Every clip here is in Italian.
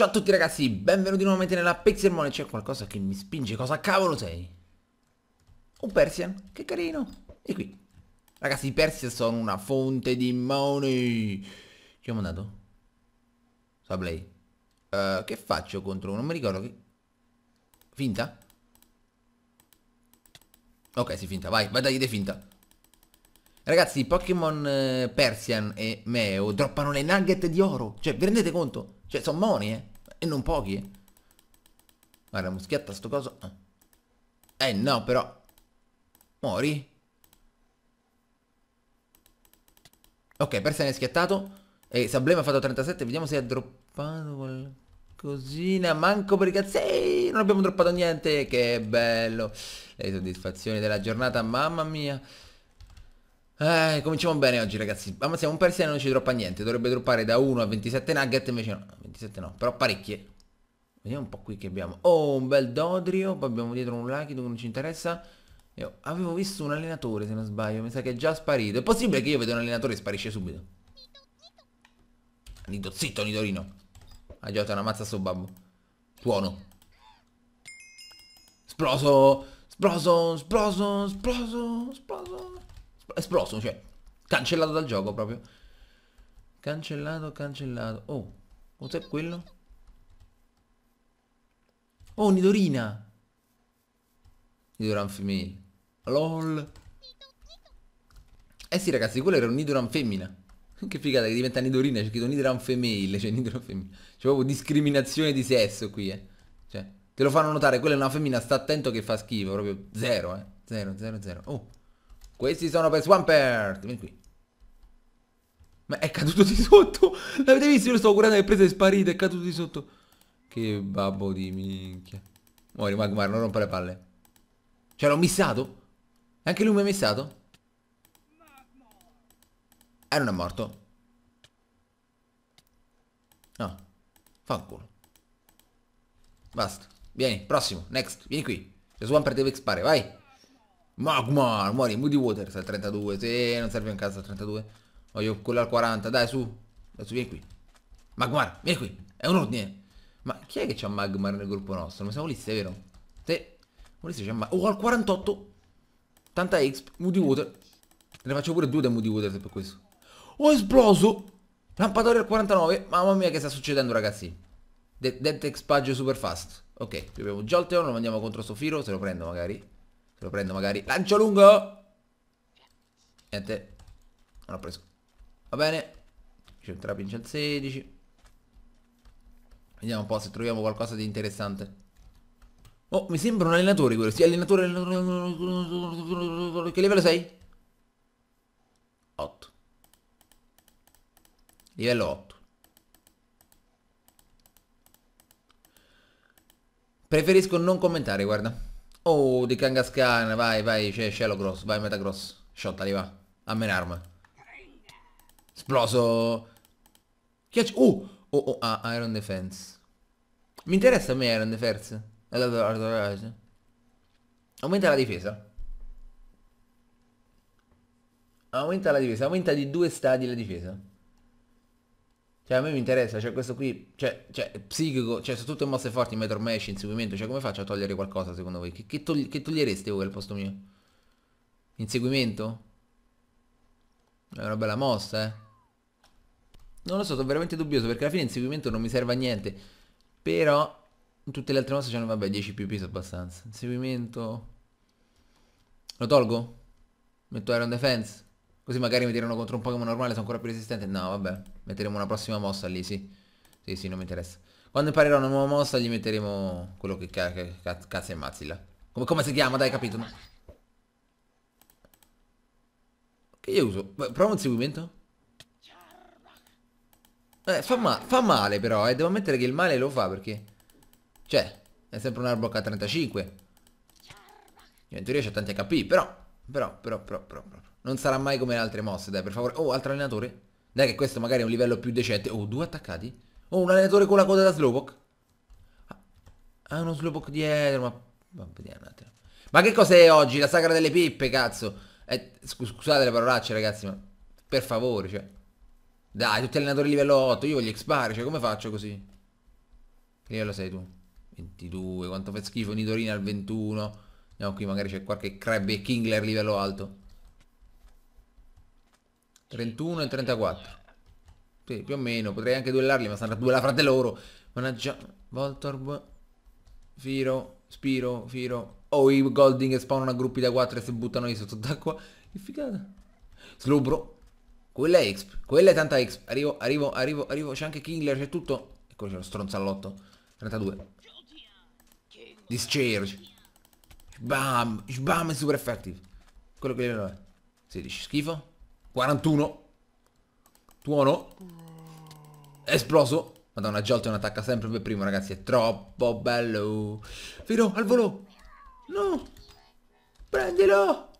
Ciao a tutti ragazzi, benvenuti nuovamente nella Pixelmone, c'è qualcosa che mi spinge, cosa cavolo sei? Un Persian, che carino, e qui Ragazzi i Persian sono una fonte di money Chi ho mandato? Sablay uh, eh, Che faccio contro Non mi ricordo che... Finta? Ok, si finta, vai, vai dai, dai finta Ragazzi, Pokémon eh, Persian e Meo droppano le nugget di oro Cioè, vi rendete conto? Cioè, sono moni, eh. E non pochi, eh. Guarda, muschietta sto coso. Eh, eh no, però. Mori. Ok, ne è schiattato. E Sablema ha fatto 37. Vediamo se ha droppato qualcosina. Manco per i cazzi. Ehi, Non abbiamo droppato niente. Che bello. Le soddisfazioni della giornata, mamma mia. Eh, cominciamo bene oggi ragazzi. Ammazziamo un persiano e non ci droppa niente. Dovrebbe droppare da 1 a 27 nugget, invece no. 27 no, però parecchie. Vediamo un po' qui che abbiamo. Oh, un bel Dodrio. Poi abbiamo dietro un Lucky dove non ci interessa. Io avevo visto un allenatore se non sbaglio. Mi sa che è già sparito. È possibile che io vedo un allenatore e sparisce subito. Nido zitto, Nidorino. Ah, una mazza su babbo. Tuono. Sploso, sploso, sploso, sploso, sploso esploso, cioè cancellato dal gioco proprio. Cancellato, cancellato. Oh, cos'è quello? Oh, Nidorina. Nidoran femminile. LOL. Eh sì ragazzi, quello era un Nidoran femmina. Che figata che diventa Nidorina, c'è scritto Nidoran femminile, cioè Nidoran femminile. C'è proprio discriminazione di sesso qui, eh. Cioè, te lo fanno notare, quella è una femmina, sta attento che fa schifo, proprio zero, eh. Zero, zero, zero. Oh. Questi sono per Swampert. Vieni qui. Ma è caduto di sotto. L'avete visto? Io lo stavo guardando Le prese è sparita. È caduto di sotto. Che babbo di minchia. Muori Magmar, non rompere le palle. Cioè l'ho missato? Anche lui mi ha missato? eh, non è morto. No. Fanculo. Basta. Vieni, prossimo, next. Vieni qui. Lo Swampert deve expare, vai. Magmar, muori, Moody Waters al 32, se non serve un cazzo al 32. Voglio quello al 40, dai su, dai su, vieni qui. Magmar, vieni qui, è un ordine. Ma chi è che c'ha Magmar nel gruppo nostro? Non siamo lì, è vero? Te, Ulisse c'ha Magmar. Oh, al 48, tanta exp, Moody Water. Ne faccio pure due da Moody Water per questo. Oh, è esploso! Lampadori al 49, mamma mia che sta succedendo ragazzi. Dead Expage super fast. Ok, abbiamo Jolteon, lo mandiamo contro Sofiro, se lo prendo magari. Se lo prendo magari. Lancio lungo! Niente. Non ho preso. Va bene. C'è un trapinch al 16. Vediamo un po' se troviamo qualcosa di interessante. Oh, mi sembra un allenatore quello. Sì, allenatore... Che livello sei? 8. Livello 8. Preferisco non commentare, guarda. Oh, di Kangaskhan, vai, vai, c'è Cielo Gross, vai Metagross. Sciotta, lì va. A arma. Esploso. Chiacci... Uh! Oh, oh, ah, Iron Defense. Mi interessa a me Iron Defense. Aumenta la difesa. Aumenta la difesa, aumenta di due stadi la difesa. Cioè a me mi interessa, cioè questo qui, cioè, cioè psichico, cioè sono tutte mosse forti, metro mesh, inseguimento, cioè come faccio a togliere qualcosa secondo voi? Che, che, togli che togliereste voi al posto mio? Inseguimento? È una bella mossa, eh. Non lo so, sono veramente dubbioso perché alla fine inseguimento non mi serve a niente. Però tutte le altre mosse c'hanno, vabbè, 10 più piso abbastanza. Inseguimento... Lo tolgo? Metto Iron Defense? Così magari mi tirano contro un Pokémon normale, sono ancora più resistente. No, vabbè. Metteremo una prossima mossa lì, sì. Sì, sì, non mi interessa. Quando imparerò una nuova mossa gli metteremo quello che, cazzo è Mazzilla. Come, come, si chiama? Dai, capito. Che io uso? Prova un seguimento. Eh, fa, ma fa male però, eh. Devo ammettere che il male lo fa perché... Cioè, è sempre un Arbok a 35. In teoria a tanti HP, però... Però, però, però, però, però. Non sarà mai come le altre mosse, dai, per favore. Oh, altro allenatore. Dai che questo magari è un livello più decente. Oh, due attaccati? Oh, un allenatore con la coda da Slowpoke? Ha ah, ah, uno Slowpoke dietro, ma... Ma vediamo un attimo. Ma che cos'è oggi? La sagra delle pippe, cazzo. Eh, scusate le parolacce, ragazzi, ma... Per favore, cioè. Dai, tutti allenatori livello 8, io voglio expare, cioè come faccio così? Che livello sei tu? 22, quanto fa schifo Nidorina al 21. Andiamo qui, magari c'è qualche Crabbe Kingler livello alto. 31 e 34 Sì, più o meno, potrei anche duellarli ma saranno a duellare fra loro Managgia, Voltorb Firo, Spiro, Firo Oh, i Golding spawnano a gruppi da 4 e si buttano lì sotto d'acqua Che figata Slubro Quella è exp, quella è tanta exp Arrivo, arrivo, arrivo, arrivo, c'è anche Kingler, c'è tutto Ecco c'è lo stronzallotto 32 Discharge Bam, bam, è super effective Quello che lo è 16, schifo 41. Tuono. esploso. Madonna, Jolteon attacca sempre per primo, ragazzi. È troppo bello. Fino al volo. No. Prendilo.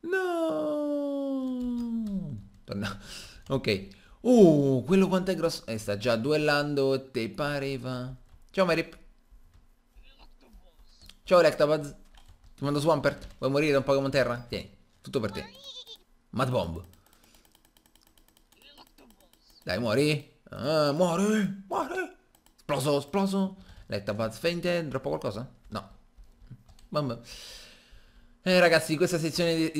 No. Torna. Ok. Uh, quello quanto è grosso. E eh, sta già duellando. Te pareva. Ciao, Merip. Ciao, Electabuzz. Ti mando Swampert. Vuoi morire da un Pokémon Terra? Tieni. Tutto per te. Mad Bomb. Dai, muori. Uh, muori, muori. Esploso, esploso. Letta Bad Fainted. troppo qualcosa? No. Mamma. Eh ragazzi, questa sezione di...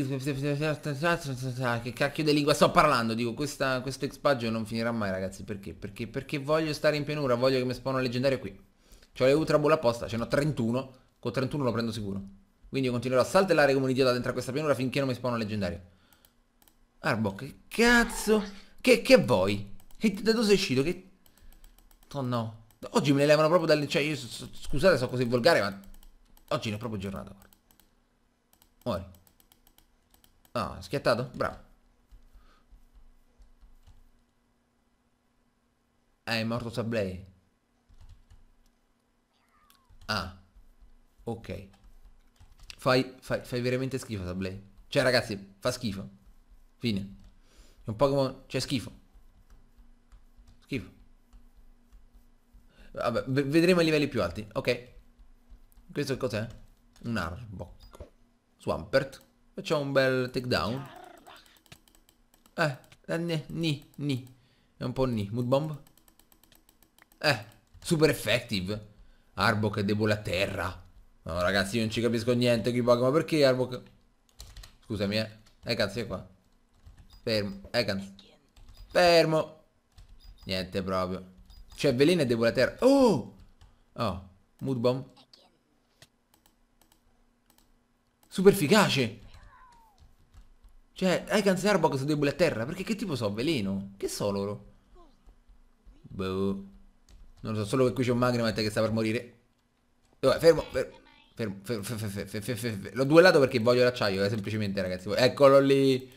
Che cacchio di lingua sto parlando? Dico, questa, questo expaggio non finirà mai ragazzi. Perché? Perché? Perché voglio stare in pianura, voglio che mi spawnano leggendario qui. C'ho le ultra bull apposta, ce n'ho 31. Con 31 lo prendo sicuro. Quindi io continuerò a saltellare come un idiota dentro a questa pianura finché non mi spawnano leggendario. Arbo, che cazzo? Che, che vuoi? Che, da dove sei uscito? Che... Oh no. Oggi me ne levano proprio dalle... Cioè, io so, scusate, sono così volgare, ma... Oggi ne ho proprio giornata, Muori. Ah, schiattato? Bravo. Ah, è morto Sablay. Ah. Ok. Fai, fai, fai veramente schifo Sablay. Cioè, ragazzi, fa schifo. Fine. È un Pokémon... Cioè schifo. Schifo. Vabbè, vedremo i livelli più alti. Ok. Questo cos'è? Un Arbok. Swampert. Facciamo un bel takedown. Eh, eh, ni, ni. È un po' ni. Mood bomb. Eh, super effective. Arbok è debole a terra. No ragazzi io non ci capisco niente qui Pokémon. Perché Arbok... Scusami eh. Eh cazzo è qua. Fermo. Egan. Fermo. Niente proprio. Cioè veleno e debole terra. Oh! Oh. Mood bomb. Super efficace. Cioè, Egan e Arbok sono deboli a terra. Perché che tipo so? Veleno? Che so loro? Boh. Non lo so, solo che qui c'è un Magnemite che sta per morire. Dov'è? Fermo, fermo. Fermo, fermo, fermo, fermo, fermo, fermo. L'ho duellato perché voglio l'acciaio, eh, semplicemente ragazzi. Eccolo lì.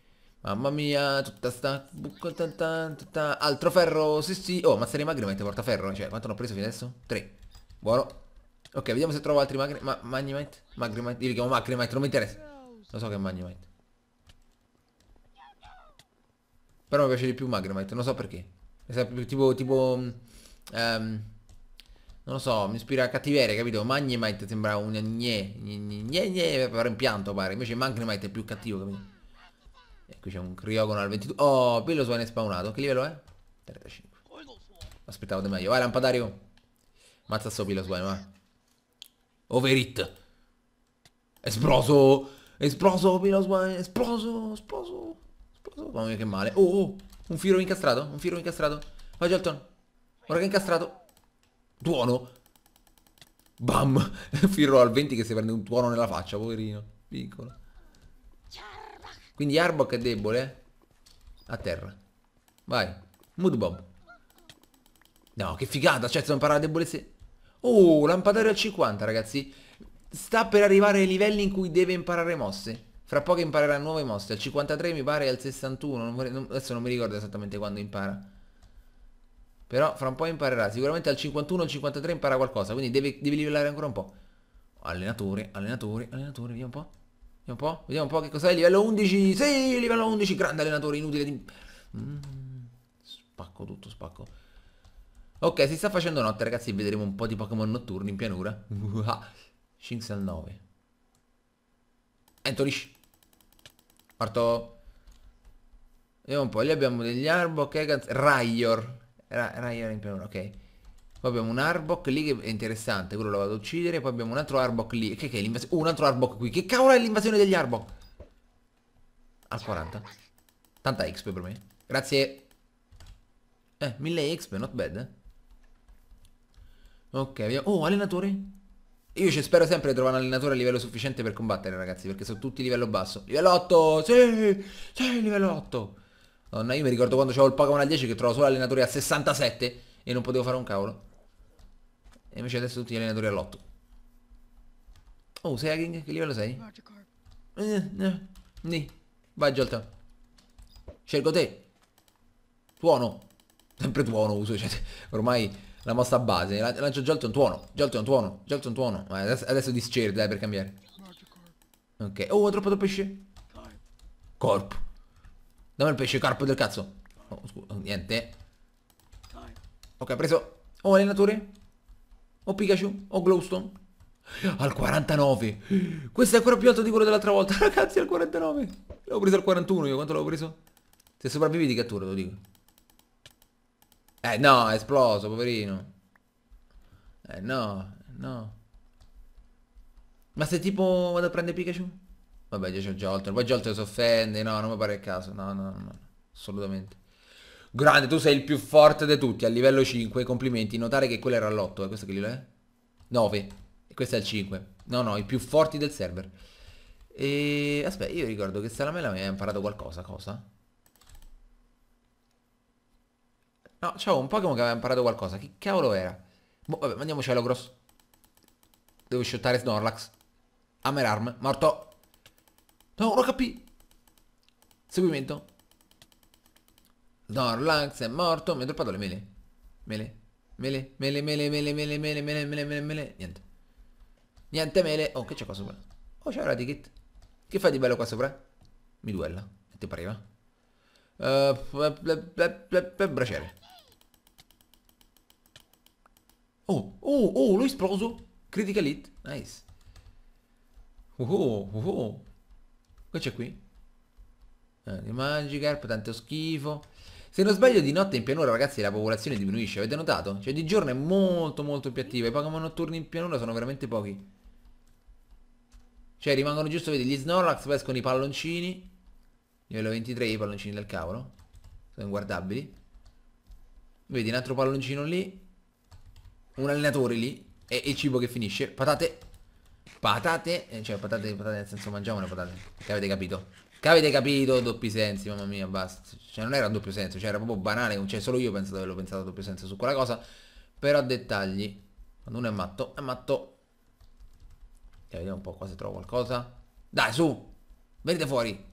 Mamma mia, tutta sta... Tutta... Altro ferro, sì sì. Oh, ma i magri mette ferro. Cioè, quanto ne ho preso fino adesso? 3. Buono. Ok, vediamo se trovo altri magri... Ma magnemite? Magnemite? Io li chiamo magnemite, non mi interessa. Lo so che è magnemite. Però mi piace di più magnemite, non so perché. È sempre più Tipo, tipo... Um, non lo so, mi ispira a cattiveria, capito? Magnemite sembra un gne, gne, gne, gne, per impianto pare. Invece magnemite è più cattivo, capito? E eh, qui c'è un criogono al 22. Oh, bello suona è spawnato. Che livello è? 35. Aspettavo di meglio. Vai lampadario. Mazza sto pilo suona, va. Over it. Esploso. Esploso, pilo suona. Esploso, esploso. Esploso. Mamma mia che male. Oh, oh. Un firo incastrato. Un firo incastrato. Vai Gelton. Ora che è incastrato. Tuono. Bam. Firo al 20 che si prende un tuono nella faccia, poverino. Piccolo. Quindi Arbok è debole A terra Vai Mood Bob No che figata Cioè sono parla se Oh lampadario al 50 ragazzi Sta per arrivare ai livelli in cui deve imparare mosse Fra poco imparerà nuove mosse Al 53 mi pare al 61 non vorrei, non, Adesso non mi ricordo esattamente quando impara Però fra un po' imparerà Sicuramente al 51 al 53 impara qualcosa Quindi deve, deve livellare ancora un po' Allenatore, allenatore, allenatore, via un po' Vediamo un po', vediamo un po' che cos'è, livello 11, sì, livello 11, grande allenatore, inutile di... Mm, spacco tutto, spacco. Ok, si sta facendo notte ragazzi, vedremo un po' di Pokémon notturni in pianura. Shinx al 9. Entolish. Parto. Vediamo un po', lì abbiamo degli Arbo, Kegans, Rayor. Rayor in pianura, ok. Poi abbiamo un Arbok lì che è interessante, quello lo vado ad uccidere. Poi abbiamo un altro Arbok lì. Che, che è l'invasione? Uh, un altro Arbok qui. Che cavolo è l'invasione degli Arbok? Al 40. Tanta XP per me. Grazie. Eh, 1000 XP, not bad. Eh. Ok, abbiamo... Oh, allenatore. Io ci spero sempre di trovare un allenatore a livello sufficiente per combattere, ragazzi, perché sono tutti livello basso. Livello 8! Sì! Sì, livello 8! Madonna, io mi ricordo quando c'avevo il Pokémon a 10 che trovo solo allenatori a 67 e non potevo fare un cavolo. E invece adesso tutti gli allenatori all'8. Oh, sei hacking? Che livello sei? Eh, eh, nì. Vai Jolta. Scelgo te. Tuono. Sempre tuono uso, cioè, ormai la mossa base. Lancio Jolt un tuono. Jolt un tuono. Jolt un tuono. adesso, adesso discere, dai, per cambiare. Ok. Oh, ho troppo pesce. Corpo. Dammi il pesce, corpo del cazzo. Oh, niente. Ok, preso. Oh, allenatore. O Pikachu? O Glowstone? Al 49 Questo è ancora più alto di quello dell'altra volta Ragazzi al 49 l'ho preso al 41 io Quanto l'ho preso? Se sopravvivi ti cattura lo dico Eh no è esploso poverino Eh no No Ma se tipo vado a prendere Pikachu? Vabbè già c'ho Jolteon Poi Jolteon si offende No non mi pare il caso No no no Assolutamente Grande, tu sei il più forte di tutti, a livello 5, complimenti. Notare che quello era l'8, e eh, questo che livello è? 9. E questo è il 5. No, no, i più forti del server. E... Aspetta, io ricordo che Salamella mi ha imparato qualcosa, cosa? No, c'avevo un Pokémon che aveva imparato qualcosa. Che cavolo era? Boh, vabbè, mandiamo Celogross. Devo shottare Snorlax. Hammer Arm, morto. No, ho capito. Seguimento. Dorlax è morto. Mi ha droppato le mele. Mele. Mele, mele, mele, mele, mele, mele, mele, mele, mele, mele. Niente. Niente mele. Oh, che c'è qua sopra? Oh, c'è Radigit. Che fai di bello qua sopra? Mi duella. Ti pareva? Eh, braciere. Oh, oh, oh, lui esploso. Critical hit. Nice. Uh Oh, uh oh. Che c'è qui? Eh, di Magikarp, tanto schifo. Se non sbaglio di notte in pianura ragazzi la popolazione diminuisce, avete notato? Cioè di giorno è molto molto più attiva, i Pokémon notturni in pianura sono veramente pochi. Cioè rimangono giusto, vedi, gli Snorlax, poi escono i palloncini. Livello 23 i palloncini del cavolo. Sono inguardabili. Vedi un altro palloncino lì. Un allenatore lì. E il cibo che finisce. Patate. Patate. Eh, cioè patate, patate nel senso mangiamo le patate. Che avete capito? Che avete capito? Doppi sensi, mamma mia, basta. Cioè non era doppio senso, cioè era proprio banale, cioè solo io penso di averlo pensato a doppio senso su quella cosa. Però dettagli. Quando uno è matto, è matto. E vediamo un po' qua se trovo qualcosa. Dai, su! Venite fuori!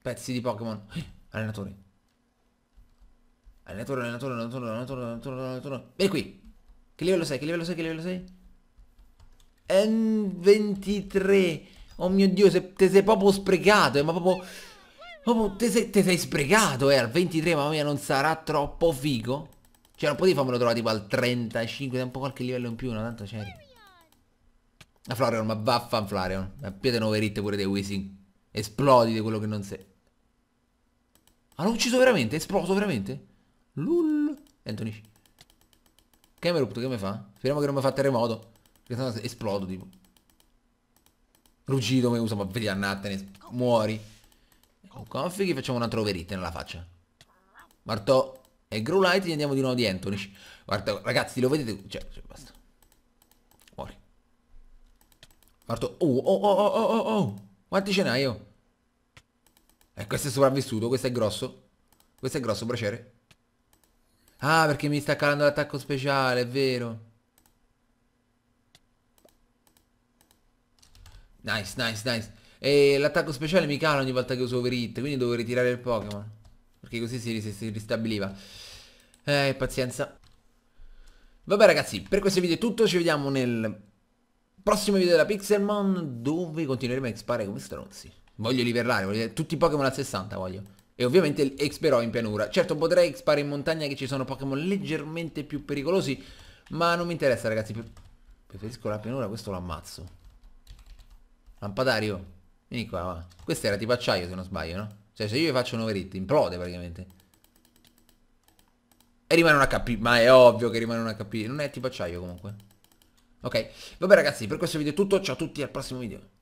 Pezzi di Pokémon. Eh, allenatore. Allenatore, allenatore, allenatore, allenatore, allenatore, allenatore. Vieni qui. Che livello sei? Che livello sei? Che livello sei? N23. Oh mio Dio, se, te sei proprio sprecato, eh, ma proprio... Proprio te sei, te sei sprecato, eh, al 23, mamma mia, non sarà troppo figo? Cioè, non potevi farmelo trovare tipo al 35, un po' qualche livello in più, no? Tanto c'eri. A Flareon, ma vaffan Flareon. Ma piede noverite pure dei Wheezing. Esplodi di quello che non sei. Ma l'ho ucciso veramente? Esploso veramente? Lul. Anthony. Che mi ha rotto? Che mi fa? Speriamo che non mi fa terremoto. Perché sennò esplodo, tipo. Ruggito come usa, ma vedi andatene, muori. Confighi, facciamo un'altra altro verite nella faccia. Marto e Grulite, gli andiamo di nuovo di Anthony. Guarda, ragazzi, lo vedete? Cioè, cioè basta. Muori. Marto, oh, oh, oh, oh, oh, oh, oh. quanti ce n'hai, io? Oh? E eh, questo è sopravvissuto, questo è grosso. Questo è grosso, braciere. Ah, perché mi sta calando l'attacco speciale, è vero. Nice, nice, nice. E l'attacco speciale mi cala ogni volta che uso overhit, quindi devo ritirare il Pokémon. Perché così si, si ristabiliva. Eh, pazienza. Vabbè ragazzi, per questo video è tutto, ci vediamo nel prossimo video della Pixelmon dove continueremo a expare come stronzi. Voglio liberare, voglio... tutti i Pokémon a 60 voglio. E ovviamente experò in pianura. Certo potrei expare in montagna che ci sono Pokémon leggermente più pericolosi, ma non mi interessa ragazzi. Preferisco la pianura, questo lo ammazzo. Lampadario, vieni qua, va. Questo era tipo acciaio se non sbaglio, no? Cioè se io gli faccio un overhit, implode praticamente. E rimane un HP, ma è ovvio che rimane un HP, non è tipo acciaio comunque. Ok, vabbè ragazzi, per questo video è tutto, ciao a tutti, al prossimo video.